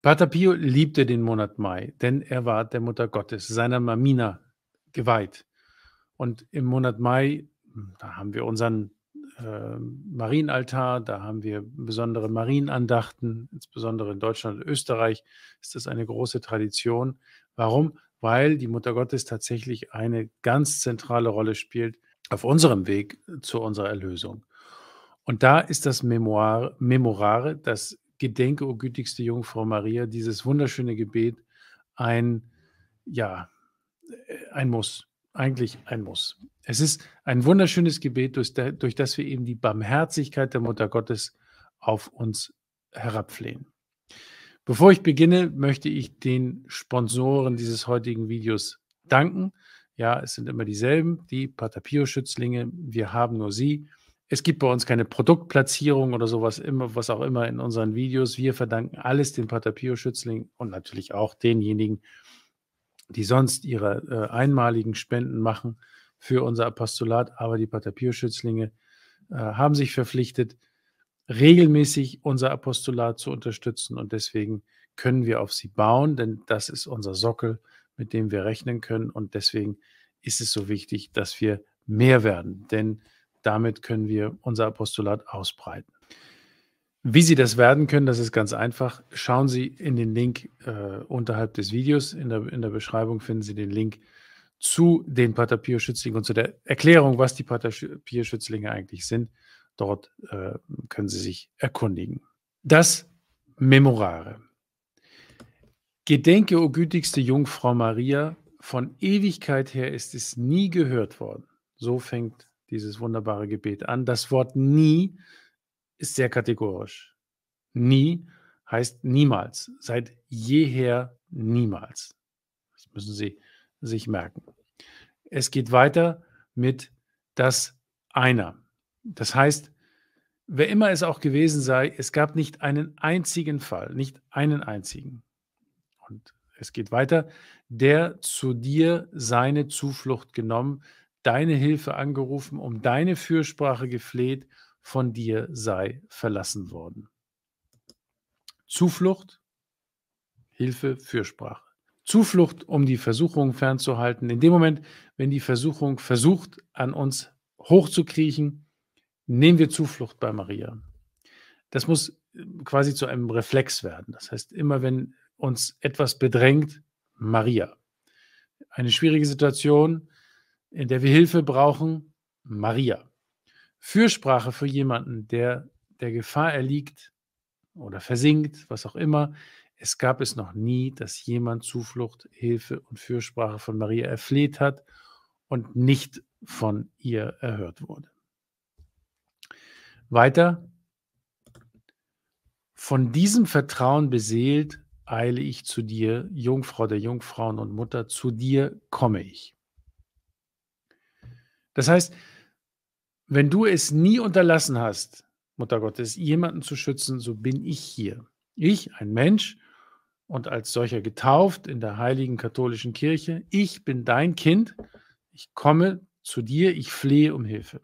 Pater Pio liebte den Monat Mai, denn er war der Mutter Gottes, seiner Mamina geweiht. Und im Monat Mai, hm, da haben wir unseren äh, Marienaltar, da haben wir besondere Marienandachten, insbesondere in Deutschland und Österreich ist das eine große Tradition. Warum? Weil die Mutter Gottes tatsächlich eine ganz zentrale Rolle spielt auf unserem Weg zu unserer Erlösung. Und da ist das Memoir, Memorare, das Gedenke, o gütigste Jungfrau Maria, dieses wunderschöne Gebet ein, ja, äh, ein Muss, eigentlich ein Muss. Es ist ein wunderschönes Gebet, durch, durch das wir eben die Barmherzigkeit der Mutter Gottes auf uns herabflehen. Bevor ich beginne, möchte ich den Sponsoren dieses heutigen Videos danken. Ja, es sind immer dieselben, die Pater Pio Schützlinge. Wir haben nur sie. Es gibt bei uns keine Produktplatzierung oder sowas, immer, was auch immer in unseren Videos. Wir verdanken alles den Patapio-Schützling und natürlich auch denjenigen, die sonst ihre äh, einmaligen Spenden machen für unser Apostolat. Aber die Patapio-Schützlinge äh, haben sich verpflichtet, regelmäßig unser Apostolat zu unterstützen. Und deswegen können wir auf sie bauen, denn das ist unser Sockel, mit dem wir rechnen können. Und deswegen ist es so wichtig, dass wir mehr werden. Denn damit können wir unser Apostolat ausbreiten. Wie Sie das werden können, das ist ganz einfach. Schauen Sie in den Link äh, unterhalb des Videos. In der, in der Beschreibung finden Sie den Link zu den Patapir-Schützlingen und zu der Erklärung, was die Patapir-Schützlinge eigentlich sind. Dort äh, können Sie sich erkundigen. Das Memorare. Gedenke, o gütigste Jungfrau Maria, von Ewigkeit her ist es nie gehört worden. So fängt dieses wunderbare Gebet an. Das Wort nie ist sehr kategorisch. Nie heißt niemals, seit jeher niemals. Das müssen Sie sich merken. Es geht weiter mit das einer. Das heißt, wer immer es auch gewesen sei, es gab nicht einen einzigen Fall, nicht einen einzigen. Und es geht weiter, der zu dir seine Zuflucht genommen, deine Hilfe angerufen, um deine Fürsprache gefleht, von dir sei verlassen worden. Zuflucht, Hilfe, Fürsprache. Zuflucht, um die Versuchung fernzuhalten. In dem Moment, wenn die Versuchung versucht, an uns hochzukriechen, nehmen wir Zuflucht bei Maria. Das muss äh, quasi zu einem Reflex werden. Das heißt, immer wenn uns etwas bedrängt, Maria. Eine schwierige Situation, in der wir Hilfe brauchen, Maria. Fürsprache für jemanden, der der Gefahr erliegt oder versinkt, was auch immer. Es gab es noch nie, dass jemand Zuflucht, Hilfe und Fürsprache von Maria erfleht hat und nicht von ihr erhört wurde. Weiter. Von diesem Vertrauen beseelt eile ich zu dir, Jungfrau der Jungfrauen und Mutter, zu dir komme ich. Das heißt, wenn du es nie unterlassen hast, Mutter Gottes, jemanden zu schützen, so bin ich hier. Ich, ein Mensch und als solcher getauft in der heiligen katholischen Kirche, ich bin dein Kind, ich komme zu dir, ich flehe um Hilfe.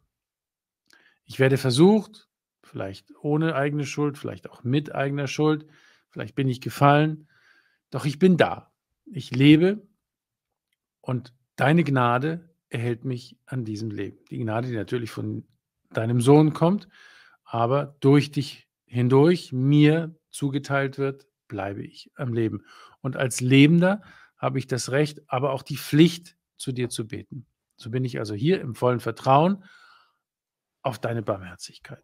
Ich werde versucht, vielleicht ohne eigene Schuld, vielleicht auch mit eigener Schuld, vielleicht bin ich gefallen, doch ich bin da. Ich lebe und deine Gnade erhält mich an diesem Leben. Die Gnade, die natürlich von deinem Sohn kommt, aber durch dich hindurch mir zugeteilt wird, bleibe ich am Leben. Und als Lebender habe ich das Recht, aber auch die Pflicht, zu dir zu beten. So bin ich also hier im vollen Vertrauen auf deine Barmherzigkeit.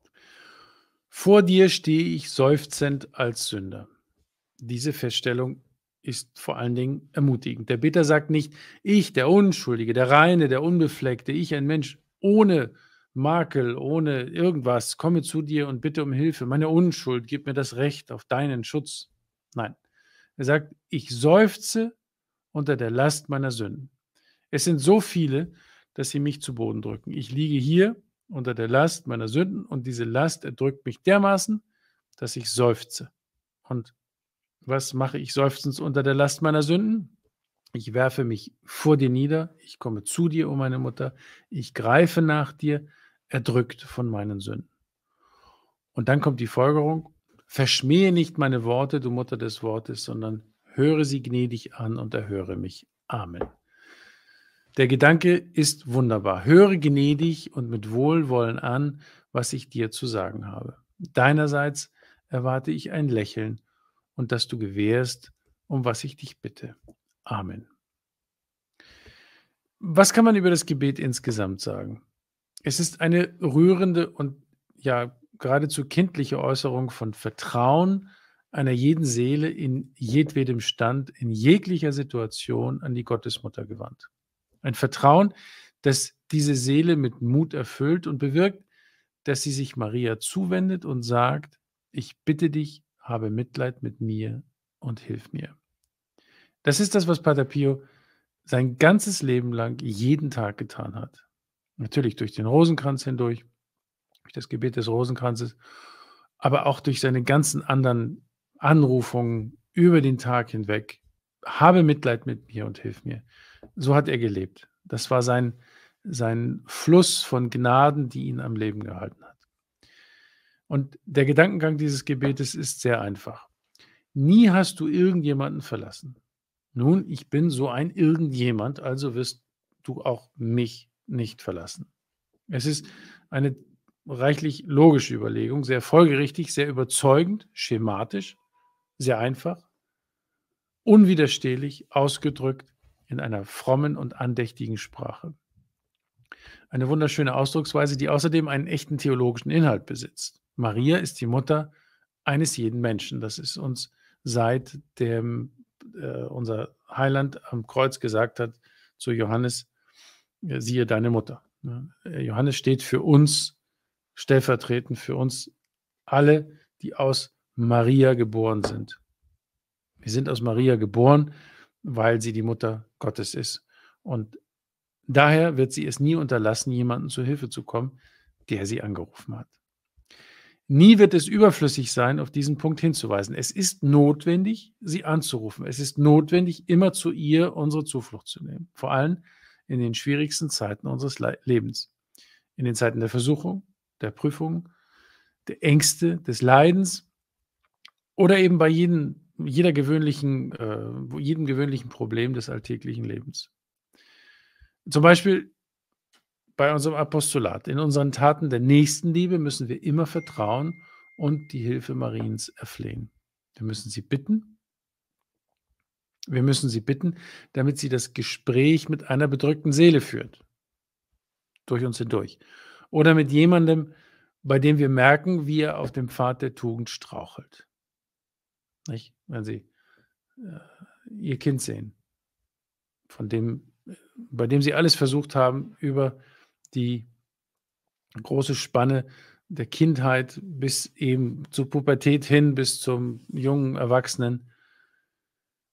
Vor dir stehe ich seufzend als Sünder. Diese Feststellung ist vor allen Dingen ermutigend. Der Beter sagt nicht, ich, der Unschuldige, der Reine, der Unbefleckte, ich, ein Mensch ohne Makel, ohne irgendwas, komme zu dir und bitte um Hilfe. Meine Unschuld, gib mir das Recht auf deinen Schutz. Nein, er sagt, ich seufze unter der Last meiner Sünden. Es sind so viele, dass sie mich zu Boden drücken. Ich liege hier unter der Last meiner Sünden und diese Last erdrückt mich dermaßen, dass ich seufze und was mache ich seufzend unter der Last meiner Sünden? Ich werfe mich vor dir nieder, ich komme zu dir, o oh meine Mutter, ich greife nach dir, erdrückt von meinen Sünden. Und dann kommt die Folgerung, verschmähe nicht meine Worte, du Mutter des Wortes, sondern höre sie gnädig an und erhöre mich. Amen. Der Gedanke ist wunderbar. Höre gnädig und mit Wohlwollen an, was ich dir zu sagen habe. Deinerseits erwarte ich ein Lächeln und dass du gewährst, um was ich dich bitte. Amen. Was kann man über das Gebet insgesamt sagen? Es ist eine rührende und ja geradezu kindliche Äußerung von Vertrauen einer jeden Seele in jedwedem Stand, in jeglicher Situation an die Gottesmutter gewandt. Ein Vertrauen, das diese Seele mit Mut erfüllt und bewirkt, dass sie sich Maria zuwendet und sagt, ich bitte dich, habe Mitleid mit mir und hilf mir. Das ist das, was Pater Pio sein ganzes Leben lang jeden Tag getan hat. Natürlich durch den Rosenkranz hindurch, durch das Gebet des Rosenkranzes, aber auch durch seine ganzen anderen Anrufungen über den Tag hinweg. Habe Mitleid mit mir und hilf mir. So hat er gelebt. Das war sein, sein Fluss von Gnaden, die ihn am Leben gehalten hat. Und der Gedankengang dieses Gebetes ist sehr einfach. Nie hast du irgendjemanden verlassen. Nun, ich bin so ein irgendjemand, also wirst du auch mich nicht verlassen. Es ist eine reichlich logische Überlegung, sehr folgerichtig, sehr überzeugend, schematisch, sehr einfach, unwiderstehlich ausgedrückt in einer frommen und andächtigen Sprache. Eine wunderschöne Ausdrucksweise, die außerdem einen echten theologischen Inhalt besitzt. Maria ist die Mutter eines jeden Menschen. Das ist uns seit dem äh, unser Heiland am Kreuz gesagt hat zu Johannes, äh, siehe deine Mutter. Ne? Äh, Johannes steht für uns stellvertretend, für uns alle, die aus Maria geboren sind. Wir sind aus Maria geboren, weil sie die Mutter Gottes ist. Und daher wird sie es nie unterlassen, jemandem zur Hilfe zu kommen, der sie angerufen hat. Nie wird es überflüssig sein, auf diesen Punkt hinzuweisen. Es ist notwendig, sie anzurufen. Es ist notwendig, immer zu ihr unsere Zuflucht zu nehmen. Vor allem in den schwierigsten Zeiten unseres Lebens. In den Zeiten der Versuchung, der Prüfung, der Ängste, des Leidens oder eben bei jedem, jeder gewöhnlichen, äh, jedem gewöhnlichen Problem des alltäglichen Lebens. Zum Beispiel bei unserem Apostolat, in unseren Taten der Nächstenliebe müssen wir immer vertrauen und die Hilfe Mariens erflehen. Wir müssen sie bitten. Wir müssen sie bitten, damit sie das Gespräch mit einer bedrückten Seele führt. Durch uns hindurch. Oder mit jemandem, bei dem wir merken, wie er auf dem Pfad der Tugend strauchelt. Nicht? Wenn Sie äh, Ihr Kind sehen, von dem, äh, bei dem Sie alles versucht haben, über die große Spanne der Kindheit bis eben zur Pubertät hin, bis zum jungen Erwachsenen,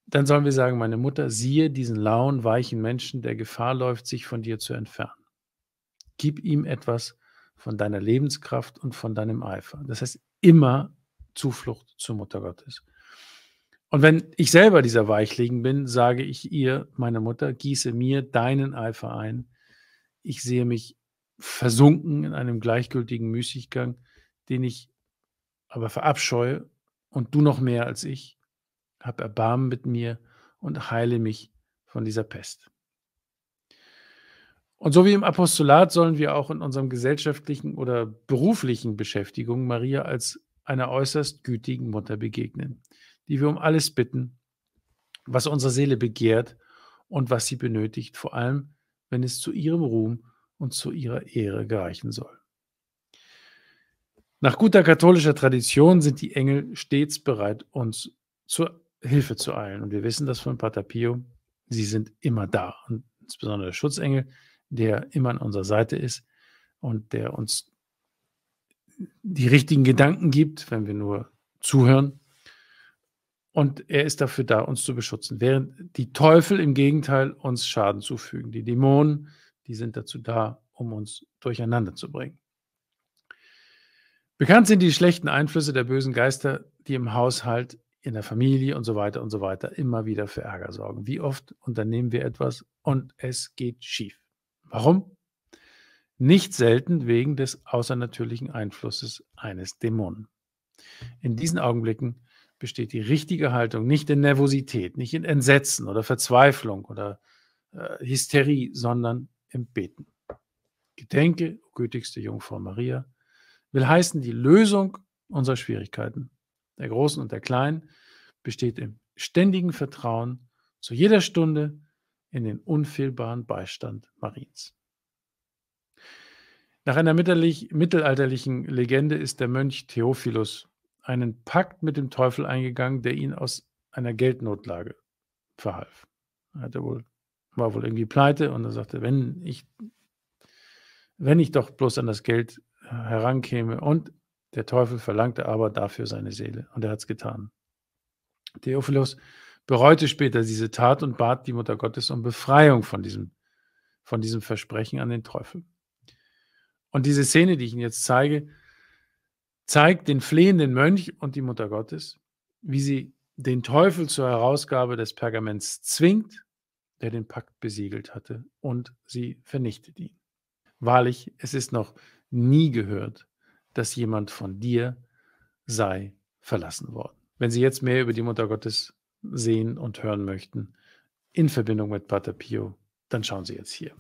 dann sollen wir sagen, meine Mutter, siehe diesen lauen, weichen Menschen, der Gefahr läuft, sich von dir zu entfernen. Gib ihm etwas von deiner Lebenskraft und von deinem Eifer. Das heißt, immer Zuflucht zur Mutter Gottes. Und wenn ich selber dieser Weichling bin, sage ich ihr, meine Mutter, gieße mir deinen Eifer ein, ich sehe mich versunken in einem gleichgültigen Müßiggang, den ich aber verabscheue und du noch mehr als ich. Hab Erbarmen mit mir und heile mich von dieser Pest. Und so wie im Apostolat sollen wir auch in unserem gesellschaftlichen oder beruflichen Beschäftigung Maria als einer äußerst gütigen Mutter begegnen, die wir um alles bitten, was unsere Seele begehrt und was sie benötigt, vor allem wenn es zu ihrem Ruhm und zu ihrer Ehre gereichen soll. Nach guter katholischer Tradition sind die Engel stets bereit, uns zur Hilfe zu eilen. Und wir wissen das von Pater Pio. Sie sind immer da. Und insbesondere der Schutzengel, der immer an unserer Seite ist und der uns die richtigen Gedanken gibt, wenn wir nur zuhören und er ist dafür da, uns zu beschützen. Während die Teufel im Gegenteil uns Schaden zufügen. Die Dämonen, die sind dazu da, um uns durcheinander zu bringen. Bekannt sind die schlechten Einflüsse der bösen Geister, die im Haushalt, in der Familie und so weiter und so weiter immer wieder für Ärger sorgen. Wie oft unternehmen wir etwas und es geht schief? Warum? Nicht selten wegen des außernatürlichen Einflusses eines Dämonen. In diesen Augenblicken besteht die richtige Haltung nicht in Nervosität, nicht in Entsetzen oder Verzweiflung oder äh, Hysterie, sondern im Beten. Gedenke, gütigste Jungfrau Maria, will heißen, die Lösung unserer Schwierigkeiten, der großen und der kleinen, besteht im ständigen Vertrauen zu jeder Stunde in den unfehlbaren Beistand Mariens. Nach einer mittelalterlichen Legende ist der Mönch Theophilus einen Pakt mit dem Teufel eingegangen, der ihn aus einer Geldnotlage verhalf. Er hatte wohl, war wohl irgendwie pleite und er sagte, wenn ich, wenn ich doch bloß an das Geld äh, herankäme und der Teufel verlangte aber dafür seine Seele und er hat es getan. Theophilus bereute später diese Tat und bat die Mutter Gottes um Befreiung von diesem, von diesem Versprechen an den Teufel. Und diese Szene, die ich Ihnen jetzt zeige, zeigt den flehenden Mönch und die Mutter Gottes, wie sie den Teufel zur Herausgabe des Pergaments zwingt, der den Pakt besiegelt hatte, und sie vernichtet ihn. Wahrlich, es ist noch nie gehört, dass jemand von dir sei verlassen worden. Wenn Sie jetzt mehr über die Mutter Gottes sehen und hören möchten, in Verbindung mit Pater Pio, dann schauen Sie jetzt hier.